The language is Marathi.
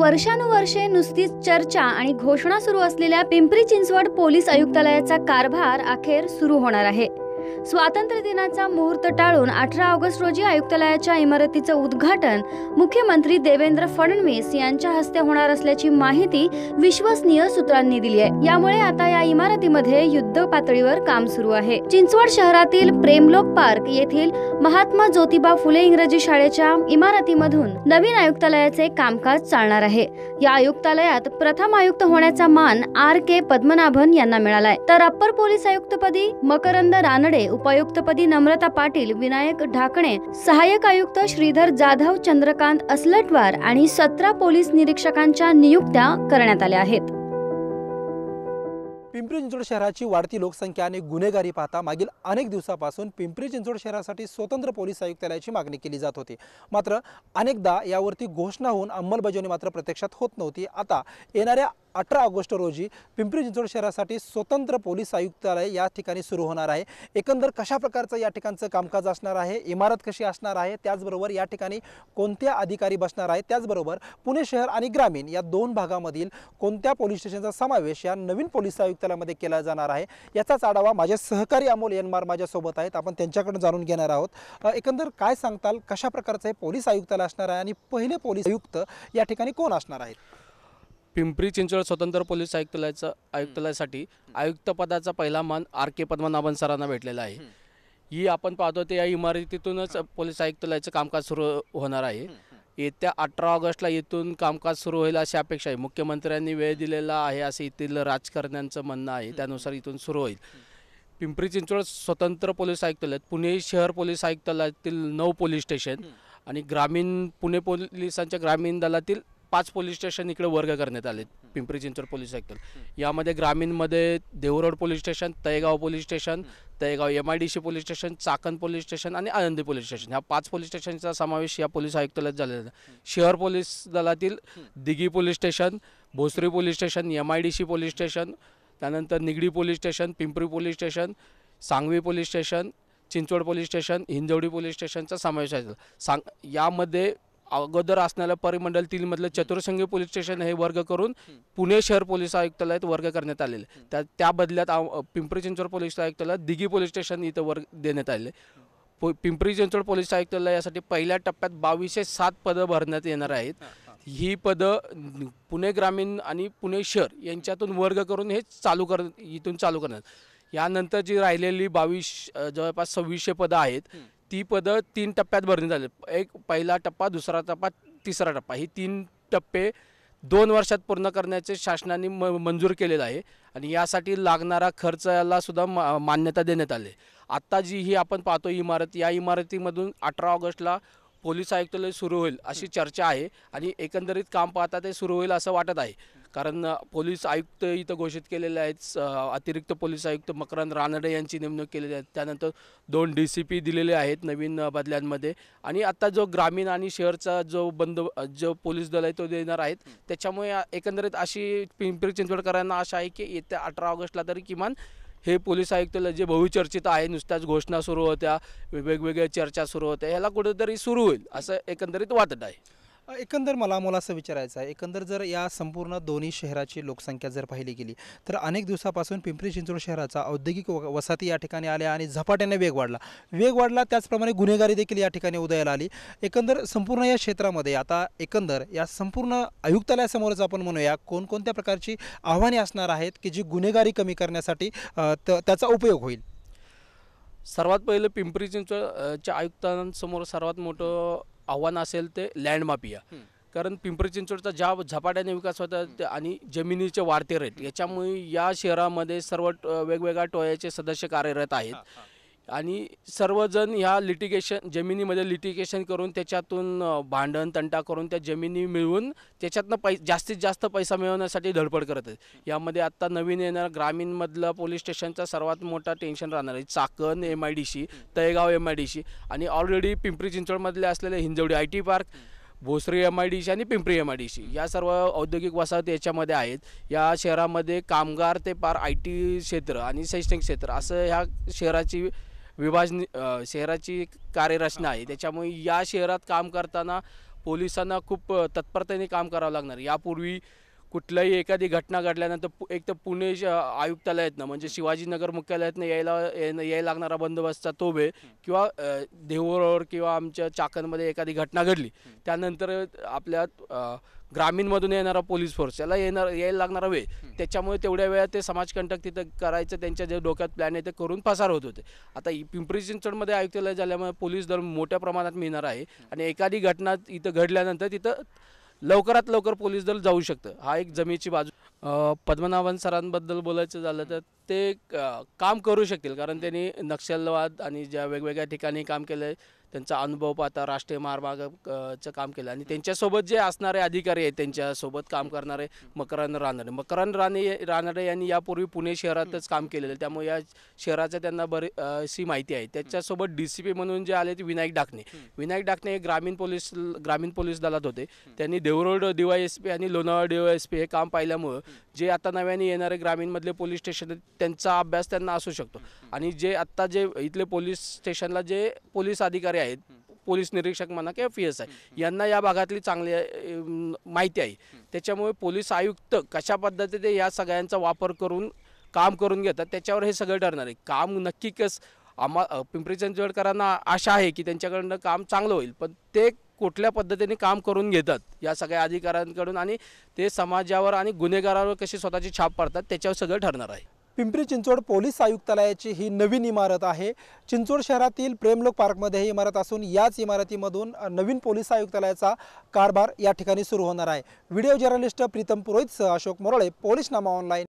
वर्षानुवर्षे नुसतीच चर्चा आणि घोषणा सुरू असलेल्या पिंपरी चिंचवड पोलीस आयुक्तालयाचा कारभार अखेर सुरू होणार आहे स्वातंत्र्य दिनाचा मुहूर्त टाळून अठरा ऑगस्ट रोजी आयुक्तालयाच्या इमारतीचं उद्घाटन मुख्यमंत्री देवेंद्र फडणवीस यांच्या हस्ते होणार असल्याची माहिती विश्वसनीय सूत्रांनी दिली आहे यामुळे आता या इमारतीमध्ये युद्ध पातळीवर काम सुरू आहे चिंचवड शहरातील प्रेमलोक पार्क येथील महात्मा ज्योतिबा फुले इंग्रजी शाळेच्या इमारतीमधून नवीन आयुक्तालयाचे कामकाज चालणार आहे या आयुक्तालयात प्रथम आयुक्त होण्याचा मान आर के पद्मनाभन यांना मिळालाय तर अप्पर पोलीस आयुक्तपदी मकरंद रानडे उपायुक्तपदी नम्रता पाटील विनायक ढाकणे सहाय्यक आयुक्त श्रीधर जाधव चंद्रकांत असलटवार आणि सतरा पोलीस निरीक्षकांच्या नियुक्त्या करण्यात आल्या आहेत पिंपरी चिंचवड शहराची वाढती लोकसंख्या आणि गुन्हेगारी पाहता मागील अनेक दिवसापासून पिंपरी चिंचवड शहरासाठी स्वतंत्र पोलीस आयुक्तालयाची मागणी केली जात होती मात्र अनेकदा यावरती घोषणा होऊन अंमलबजावणी मात्र प्रत्यक्षात होत नव्हती आता येणाऱ्या अठरा ऑगस्ट रोजी पिंपरी चिंचवड शहरासाठी स्वतंत्र पोलीस आयुक्तालय या ठिकाणी सुरू होणार आहे एकंदर कशा प्रकारचं या ठिकाणचं कामकाज असणार आहे इमारत कशी असणार आहे त्याचबरोबर या ठिकाणी कोणत्या अधिकारी बसणार आहे त्याचबरोबर पुणे शहर आणि ग्रामीण या दोन भागामधील कोणत्या पोलीस स्टेशनचा समावेश या नवीन पोलीस आयुक्त मध्ये केला जाणार आहे याचाच आढावा माझे सहकारी अमोल एनमार माझ्यासोबत आहेत आपण त्यांच्याकडून जाणून घेणार आहोत एकंदर काय सांगताल कशा प्रकारचं हे पोलीस आयुक्ताला असणार आहे आणि पहिले पोलीस आयुक्त या ठिकाणी कोण असणार आहेत पिंपरी चिंचवड स्वतंत्र पोलीस आयुक्तालयाचा आयुक्तालयासाठी आयुक्त पदाचा पहिला मान आर के पद्मनाभन सरांना भेटलेला आहे ही आपण पाहतो ते या इमारतीतूनच पोलीस आयुक्तालयाचं कामकाज सुरू होणार आहे येत्या अठरा ऑगस्टला इथून कामकाज सुरू होईल अशी अपेक्षा आहे मुख्यमंत्र्यांनी वेळ दिलेला आहे असं येथील राजकारण्यांचं म्हणणं आहे त्यानुसार इथून सुरू होईल पिंपरी चिंचवड स्वतंत्र पोलीस आयुक्तालयात पुणे शहर पोलीस आयुक्तालयातील नऊ पोलीस स्टेशन आणि ग्रामीण पुणे पोलिसांच्या ग्रामीण दलातील पाच पोलीस स्टेशन इकडे वर्ग करण्यात आले पिंपरी चिंचवड पोलीस आयुक्त यामध्ये ग्रामीणमध्ये देवरोड police station Talegaon police station गाव M I D C police station Chakan police station आणि आनंदी पोलीस स्टेशन ह्या पाच पोलीस स्टेशनचा समावेश या पोलीस आयुक्तालयात झालेला आहे शहर पोलीस दलातील Dighi police station Bhosari police station M I D C police station त्यानंतर Nigdi police station Pimpri police station Sangvi police station Chinchwad police station Hinjewadi police स्टेशनचा समावेश आहे सांग यामध्ये अगोदर असणाऱ्या परिमंडलतील मधलं चतुर्संगी पोलीस स्टेशन हे वर्ग करून पुणे शहर पोलीस आयुक्तालयात वर्ग करण्यात आलेले त्या त्या बदल्यात पिंपरी चिंचवड पोलीस आयुक्तालयात दिघी पोलीस स्टेशन इथं वर्ग देण्यात आले पो पिंपरी चिंचवड पोलीस आयुक्तालय यासाठी पहिल्या टप्प्यात बावीसशे सात पदं भरण्यात येणार आहेत ही पदं पुणे ग्रामीण आणि पुणे शहर यांच्यातून वर्ग करून हे चालू कर इथून चालू करणार यानंतर जी राहिलेली बावीस जवळपास सव्वीसशे पदं आहेत ती पदं तीन टप्प्यात भरणी झाली एक पहिला टप्पा दुसरा टप्पा तिसरा टप्पा ही तीन टप्पे दोन वर्षात पूर्ण करण्याचे शासनाने म मंजूर केलेलं आहे आणि यासाठी लागणारा खर्चाला सुद्धा मा मान्यता देण्यात आली आत्ता जी ही आपण पाहतो इमारत या इमारतीमधून अठरा ऑगस्टला पोलीस आयुक्तालय सुरू होईल अशी चर्चा आहे आणि एकंदरीत काम पाहता ते सुरू होईल असं वाटत आहे कारण पोलीस आयुक्त इथं घोषित केलेले आहेत अतिरिक्त पोलीस आयुक्त मकरंद रानडे यांची नेमणूक केलेली आहे त्यानंतर दोन डी सी पी दिलेले आहेत नवीन बदल्यांमध्ये आणि आत्ता जो ग्रामीण आणि शहरचा जो बंद जो पोलीस दल आहे तो देणार आहेत त्याच्यामुळे एकंदरीत अशी पिंपरी चिंचवडकरांना आशा आहे की येत्या अठरा ऑगस्टला तरी किमान हे पोलीस आयुक्तला जे बहुचर्चित आहे नुसत्याच घोषणा सुरू होत्या वेगवेगळ्या चर्चा सुरू होत्या ह्याला कुठेतरी सुरू होईल असं एकंदरीत वाटत आहे एकंदर मला मला असं विचारायचं आहे एकंदर जर या संपूर्ण दोन्ही शहराची लोकसंख्या जर पाहिली गेली तर अनेक दिवसापासून पिंपरी चिंचवड शहराचा औद्योगिक वसाहती या ठिकाणी आल्या आणि झपाट्याने वेग वाढला वेग वाढला त्याचप्रमाणे गुन्हेगारी देखील या ठिकाणी उदयाला आली एकंदर संपूर्ण या क्षेत्रामध्ये आता एकंदर या संपूर्ण आयुक्तालयासमोरच आपण म्हणूया कोणकोणत्या प्रकारची आव्हाने असणार आहेत की जी गुन्हेगारी कमी करण्यासाठी त्याचा उपयोग होईल सर्वात पहिलं पिंपरी चिंचवडच्या आयुक्तांसमोर सर्वात मोठं आव्हान असेल ते लँड कारण पिंपरी चिंचवडचा ज्या झपाट्याने विकास होता आणि जमिनीचे वाढते रेट याच्यामुळे या शहरामध्ये सर्व वेगवेगळ्या टोळ्याचे सदस्य कार्यरत आहेत आणि सर्वजण ह्या लिटिगेशन जमिनीमध्ये लिटिगेशन करून त्याच्यातून भांडण तंटा करून त्या जमिनी मिळवून त्याच्यातनं पै जास्तीत जास्त पैसा मिळवण्यासाठी धडपड करत आहेत यामध्ये आत्ता नवीन येणार ग्रामीणमधलं पोलीस स्टेशनचा सर्वात मोठा टेन्शन राहणार आहे Chakan M I D C Talegaon M I D C आणि ऑलरेडी पिंपरी चिंचवडमधले असलेले Hinjewadi I T park Bhosari M I D C आणि Pimpri M I D C या सर्व औद्योगिक वसाहती याच्यामध्ये आहेत या शहरामध्ये कामगार ते पार आय टी क्षेत्र आणि शैक्षणिक क्षेत्र असं ह्या शहराची विभाजनी शहराची कार्यरचना आहे त्याच्यामुळे या शहरात काम करताना पोलिसांना खूप तत्परतेने काम करावं लागणार यापूर्वी कुठल्याही एखादी घटना घडल्यानंतर एक तर पुणे श- आयुक्तालयातनं म्हणजे शिवाजीनगर मुख्यालयातनं यायला ये लागणारा बंदोबस्तचा तोबे किंवा अ, किंवा आमच्या चाकणमध्ये एखादी घटना घडली त्यानंतर आपल्या ग्रामीणमधून येणारा पोलीस फोर्स याला येणार यायला लागणारा वेळ त्याच्यामुळे तेवढ्या वेळा ते समाजकंटक तिथं करायचं त्यांच्या जे डोक्यात प्लॅन आहे ते करून पसार होत होते आता पिंपरी चिंचवडमध्ये आयुक्तालय झाल्यामुळे पोलीस दल मोठ्या प्रमाणात मिळणार आहे आणि एखादी घटना इथं घडल्यानंतर तिथं लवकरात लवकर पोलीस दल जाऊ शकतं हा एक जमीची बाजू पद्मनाभन सरांबद्दल बोलायचं झालं तर ते काम करू शकतील कारण त्यांनी नक्षलवाद आणि ज्या वेगवेगळ्या ठिकाणी काम केलं आहे त्यांचा अनुभव पाहता राष्ट्रीय महामार्गाचं काम केलं आणि त्यांच्यासोबत जे असणारे अधिकारी आहेत त्यांच्यासोबत काम करणारे मकरंद रानडे मकरंद राणे रानडे यांनी यापूर्वी पुणे शहरातच काम केलेलं आहे त्यामुळे या शहराचं त्यांना अशी माहिती आहे त्याच्यासोबत डी सी पी म्हणून जे आले ते विनायक डाकणे विनायक डाकणे हे ग्रामीण पोलीस ग्रामीण पोलीस दलात होते त्यांनी देवरोड डीवाय एस पी आणि लोणावळा डीवाय एस पी हे काम पाहिल्यामुळं जे आता नव्याने येणारे ग्रामीणमधले पोलीस स्टेशन त्यांचा अभ्यास त्यांना असू शकतो आणि जे आत्ता जे इथले पोलीस स्टेशनला जे पोलीस अधिकारी अधिकारी आहेत पोलीस निरीक्षक म्हणा किंवा पी एस आय यांना या भागातली चांगली माहिती आहे त्याच्यामुळे पोलीस आयुक्त कशा पद्धतीने या सगळ्यांचा वापर करून काम करून घेतात त्याच्यावर हे सगळं ठरणार आहे काम नक्की कस आम्हा पिंपरी चिंचवडकरांना आशा आहे की त्यांच्याकडनं काम चांगलं होईल पण ते कुठल्या पद्धतीने काम करून घेतात या सगळ्या अधिकाऱ्यांकडून आणि ते समाजावर आणि गुन्हेगारावर कशी स्वतःची छाप पाडतात त्याच्यावर सगळं ठरणार आहे पिंपरी चिंचवड पोलीस आयुक्तालयाची ही नवीन इमारत आहे चिंचवड शहरातील प्रेमलोक पार्कमध्ये ही इमारत असून याच इमारतीमधून नवीन पोलीस आयुक्तालयाचा कारभार या ठिकाणी सुरू होणार आहे video journalist Pritam Purohit Ashok Morale police Nama online